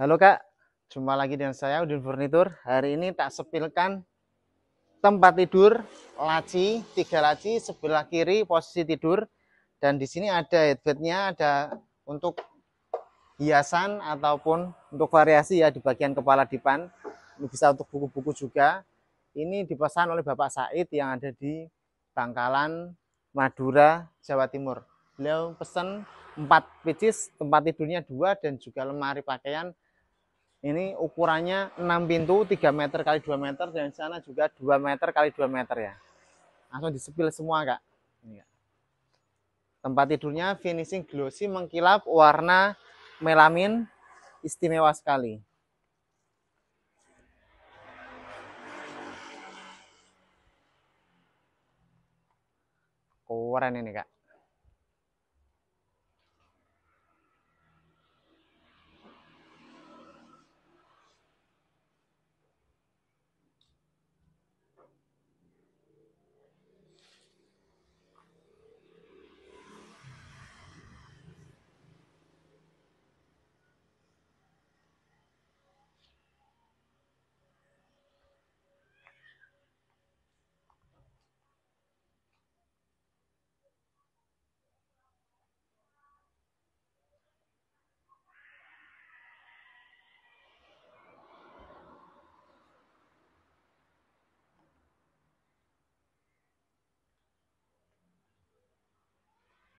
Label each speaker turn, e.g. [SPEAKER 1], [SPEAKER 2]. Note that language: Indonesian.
[SPEAKER 1] Halo Kak, jumpa lagi dengan saya Udin Furnitur. Hari ini tak sepilkan tempat tidur laci, tiga laci sebelah kiri posisi tidur dan di sini ada headbednya ada untuk hiasan ataupun untuk variasi ya di bagian kepala depan. Ini bisa untuk buku-buku juga. Ini dipesan oleh Bapak Said yang ada di Bangkalan, Madura, Jawa Timur. Beliau pesan 4 pcs, tempat tidurnya dua dan juga lemari pakaian ini ukurannya 6 pintu, 3 meter kali 2 meter, dan sana juga 2 meter kali 2 meter ya. Langsung disepil semua, Kak. Ini, Kak. Tempat tidurnya finishing glossy mengkilap warna melamin istimewa sekali. Keren ini, Kak.